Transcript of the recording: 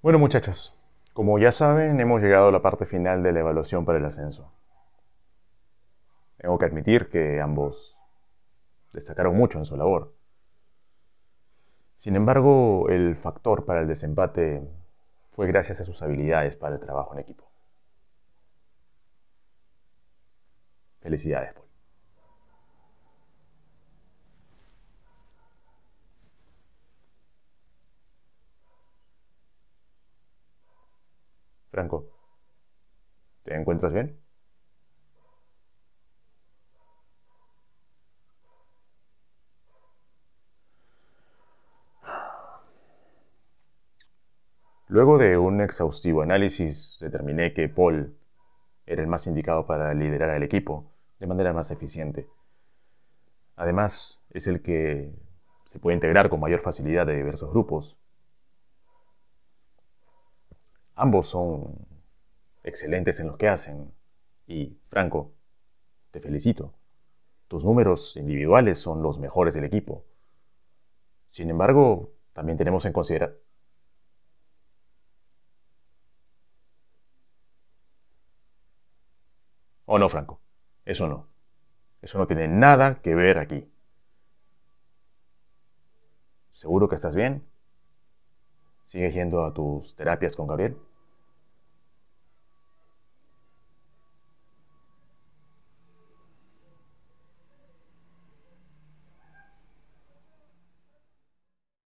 Bueno muchachos, como ya saben, hemos llegado a la parte final de la evaluación para el ascenso. Tengo que admitir que ambos destacaron mucho en su labor. Sin embargo, el factor para el desempate fue gracias a sus habilidades para el trabajo en equipo. Felicidades, Paul. Franco. ¿Te encuentras bien? Luego de un exhaustivo análisis, determiné que Paul era el más indicado para liderar al equipo de manera más eficiente. Además, es el que se puede integrar con mayor facilidad de diversos grupos, Ambos son excelentes en lo que hacen. Y, Franco, te felicito. Tus números individuales son los mejores del equipo. Sin embargo, también tenemos en considerar... Oh, no, Franco. Eso no. Eso no tiene nada que ver aquí. ¿Seguro que estás bien? ¿Sigues yendo a tus terapias con Gabriel?